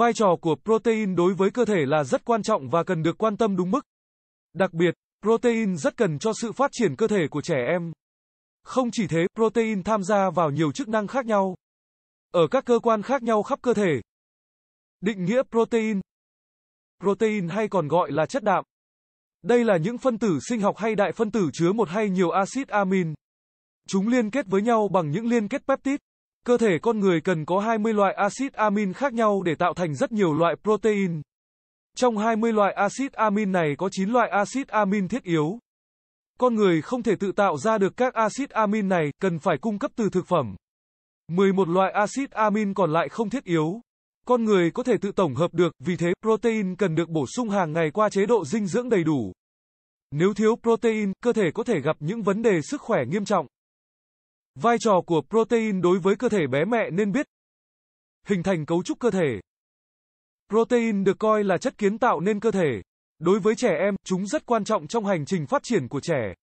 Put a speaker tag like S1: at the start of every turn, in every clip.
S1: Vai trò của protein đối với cơ thể là rất quan trọng và cần được quan tâm đúng mức. Đặc biệt, protein rất cần cho sự phát triển cơ thể của trẻ em. Không chỉ thế, protein tham gia vào nhiều chức năng khác nhau ở các cơ quan khác nhau khắp cơ thể. Định nghĩa protein Protein hay còn gọi là chất đạm. Đây là những phân tử sinh học hay đại phân tử chứa một hay nhiều axit amin. Chúng liên kết với nhau bằng những liên kết peptide. Cơ thể con người cần có 20 loại axit amin khác nhau để tạo thành rất nhiều loại protein. Trong 20 loại axit amin này có 9 loại axit amin thiết yếu. Con người không thể tự tạo ra được các axit amin này, cần phải cung cấp từ thực phẩm. 11 loại axit amin còn lại không thiết yếu. Con người có thể tự tổng hợp được, vì thế protein cần được bổ sung hàng ngày qua chế độ dinh dưỡng đầy đủ. Nếu thiếu protein, cơ thể có thể gặp những vấn đề sức khỏe nghiêm trọng. Vai trò của protein đối với cơ thể bé mẹ nên biết. Hình thành cấu trúc cơ thể. Protein được coi là chất kiến tạo nên cơ thể. Đối với trẻ em, chúng rất quan trọng trong hành trình phát triển của trẻ.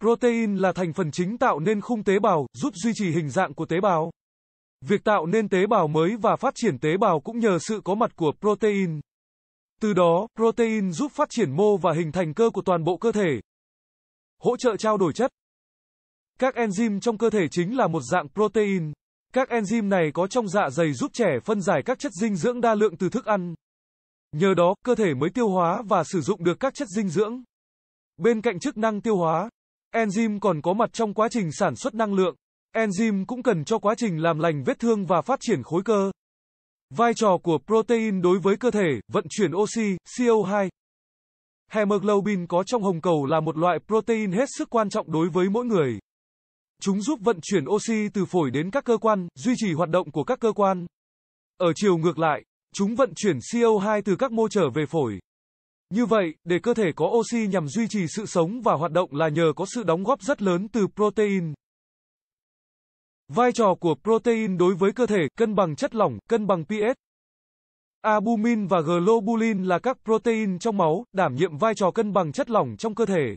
S1: Protein là thành phần chính tạo nên khung tế bào, giúp duy trì hình dạng của tế bào. Việc tạo nên tế bào mới và phát triển tế bào cũng nhờ sự có mặt của protein. Từ đó, protein giúp phát triển mô và hình thành cơ của toàn bộ cơ thể. Hỗ trợ trao đổi chất các enzyme trong cơ thể chính là một dạng protein. Các enzyme này có trong dạ dày giúp trẻ phân giải các chất dinh dưỡng đa lượng từ thức ăn. Nhờ đó, cơ thể mới tiêu hóa và sử dụng được các chất dinh dưỡng. Bên cạnh chức năng tiêu hóa, enzyme còn có mặt trong quá trình sản xuất năng lượng. Enzyme cũng cần cho quá trình làm lành vết thương và phát triển khối cơ. Vai trò của protein đối với cơ thể, vận chuyển oxy, CO2. Hemoglobin có trong hồng cầu là một loại protein hết sức quan trọng đối với mỗi người. Chúng giúp vận chuyển oxy từ phổi đến các cơ quan, duy trì hoạt động của các cơ quan. Ở chiều ngược lại, chúng vận chuyển CO2 từ các mô trở về phổi. Như vậy, để cơ thể có oxy nhằm duy trì sự sống và hoạt động là nhờ có sự đóng góp rất lớn từ protein. Vai trò của protein đối với cơ thể, cân bằng chất lỏng, cân bằng pH. Albumin và globulin là các protein trong máu, đảm nhiệm vai trò cân bằng chất lỏng trong cơ thể.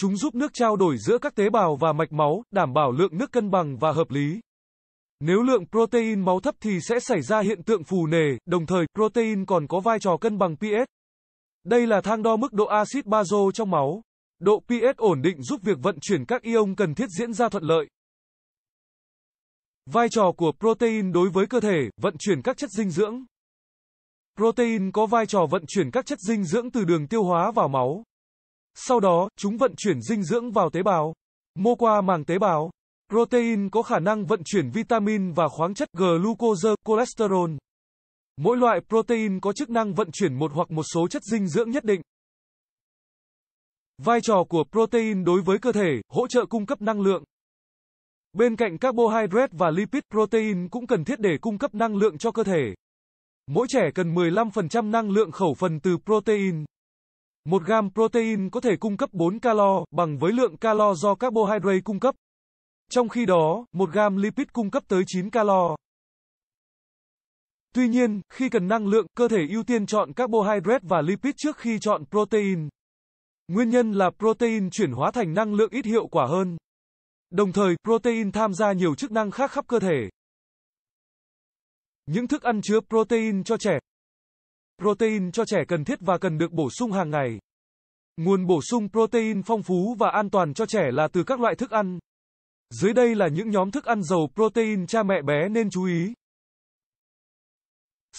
S1: Chúng giúp nước trao đổi giữa các tế bào và mạch máu, đảm bảo lượng nước cân bằng và hợp lý. Nếu lượng protein máu thấp thì sẽ xảy ra hiện tượng phù nề, đồng thời protein còn có vai trò cân bằng pH. Đây là thang đo mức độ axit bazo trong máu. Độ pH ổn định giúp việc vận chuyển các ion cần thiết diễn ra thuận lợi. Vai trò của protein đối với cơ thể, vận chuyển các chất dinh dưỡng. Protein có vai trò vận chuyển các chất dinh dưỡng từ đường tiêu hóa vào máu. Sau đó, chúng vận chuyển dinh dưỡng vào tế bào. Mô qua màng tế bào, protein có khả năng vận chuyển vitamin và khoáng chất glucose, cholesterol. Mỗi loại protein có chức năng vận chuyển một hoặc một số chất dinh dưỡng nhất định. Vai trò của protein đối với cơ thể, hỗ trợ cung cấp năng lượng. Bên cạnh carbohydrate và lipid, protein cũng cần thiết để cung cấp năng lượng cho cơ thể. Mỗi trẻ cần 15% năng lượng khẩu phần từ protein. 1 gram protein có thể cung cấp 4 calo, bằng với lượng calo do carbohydrate cung cấp. Trong khi đó, 1 gram lipid cung cấp tới 9 calo. Tuy nhiên, khi cần năng lượng, cơ thể ưu tiên chọn carbohydrate và lipid trước khi chọn protein. Nguyên nhân là protein chuyển hóa thành năng lượng ít hiệu quả hơn. Đồng thời, protein tham gia nhiều chức năng khác khắp cơ thể. Những thức ăn chứa protein cho trẻ Protein cho trẻ cần thiết và cần được bổ sung hàng ngày. Nguồn bổ sung protein phong phú và an toàn cho trẻ là từ các loại thức ăn. Dưới đây là những nhóm thức ăn giàu protein cha mẹ bé nên chú ý.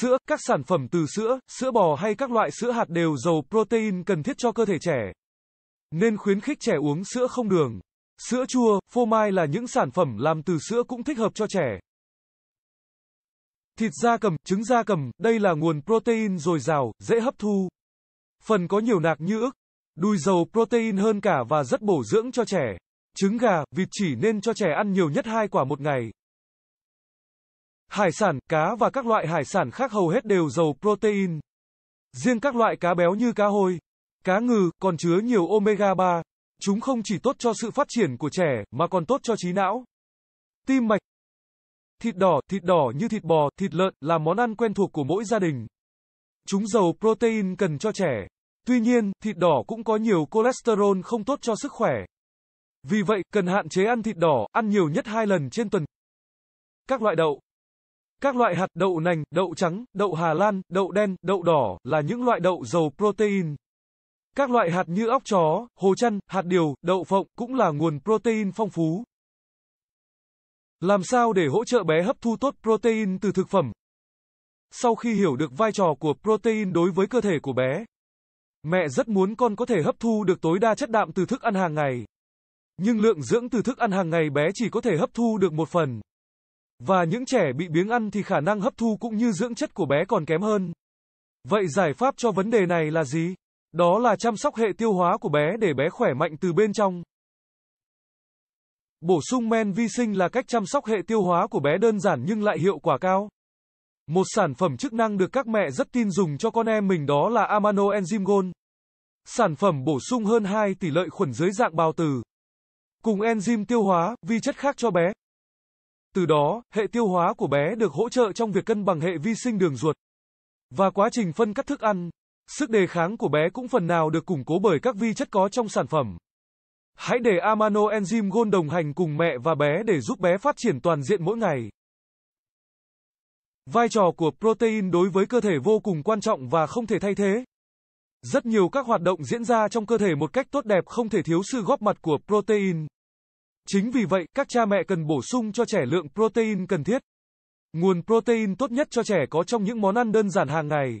S1: Sữa, các sản phẩm từ sữa, sữa bò hay các loại sữa hạt đều giàu protein cần thiết cho cơ thể trẻ. Nên khuyến khích trẻ uống sữa không đường. Sữa chua, phô mai là những sản phẩm làm từ sữa cũng thích hợp cho trẻ. Thịt da cầm, trứng da cầm, đây là nguồn protein dồi dào, dễ hấp thu. Phần có nhiều nạc như ức, đùi dầu protein hơn cả và rất bổ dưỡng cho trẻ. Trứng gà, vịt chỉ nên cho trẻ ăn nhiều nhất hai quả một ngày. Hải sản, cá và các loại hải sản khác hầu hết đều giàu protein. Riêng các loại cá béo như cá hồi, cá ngừ còn chứa nhiều omega 3. Chúng không chỉ tốt cho sự phát triển của trẻ mà còn tốt cho trí não, tim mạch Thịt đỏ, thịt đỏ như thịt bò, thịt lợn là món ăn quen thuộc của mỗi gia đình. Chúng giàu protein cần cho trẻ. Tuy nhiên, thịt đỏ cũng có nhiều cholesterol không tốt cho sức khỏe. Vì vậy, cần hạn chế ăn thịt đỏ, ăn nhiều nhất hai lần trên tuần. Các loại đậu Các loại hạt đậu nành, đậu trắng, đậu Hà Lan, đậu đen, đậu đỏ là những loại đậu giàu protein. Các loại hạt như óc chó, hồ chăn, hạt điều, đậu phộng cũng là nguồn protein phong phú. Làm sao để hỗ trợ bé hấp thu tốt protein từ thực phẩm? Sau khi hiểu được vai trò của protein đối với cơ thể của bé, mẹ rất muốn con có thể hấp thu được tối đa chất đạm từ thức ăn hàng ngày. Nhưng lượng dưỡng từ thức ăn hàng ngày bé chỉ có thể hấp thu được một phần. Và những trẻ bị biếng ăn thì khả năng hấp thu cũng như dưỡng chất của bé còn kém hơn. Vậy giải pháp cho vấn đề này là gì? Đó là chăm sóc hệ tiêu hóa của bé để bé khỏe mạnh từ bên trong. Bổ sung men vi sinh là cách chăm sóc hệ tiêu hóa của bé đơn giản nhưng lại hiệu quả cao. Một sản phẩm chức năng được các mẹ rất tin dùng cho con em mình đó là Amano Enzyme Gold. Sản phẩm bổ sung hơn 2 tỷ lợi khuẩn dưới dạng bào từ. Cùng enzyme tiêu hóa, vi chất khác cho bé. Từ đó, hệ tiêu hóa của bé được hỗ trợ trong việc cân bằng hệ vi sinh đường ruột. Và quá trình phân cắt thức ăn, sức đề kháng của bé cũng phần nào được củng cố bởi các vi chất có trong sản phẩm. Hãy để Amano Enzyme Gold đồng hành cùng mẹ và bé để giúp bé phát triển toàn diện mỗi ngày. Vai trò của protein đối với cơ thể vô cùng quan trọng và không thể thay thế. Rất nhiều các hoạt động diễn ra trong cơ thể một cách tốt đẹp không thể thiếu sự góp mặt của protein. Chính vì vậy, các cha mẹ cần bổ sung cho trẻ lượng protein cần thiết. Nguồn protein tốt nhất cho trẻ có trong những món ăn đơn giản hàng ngày.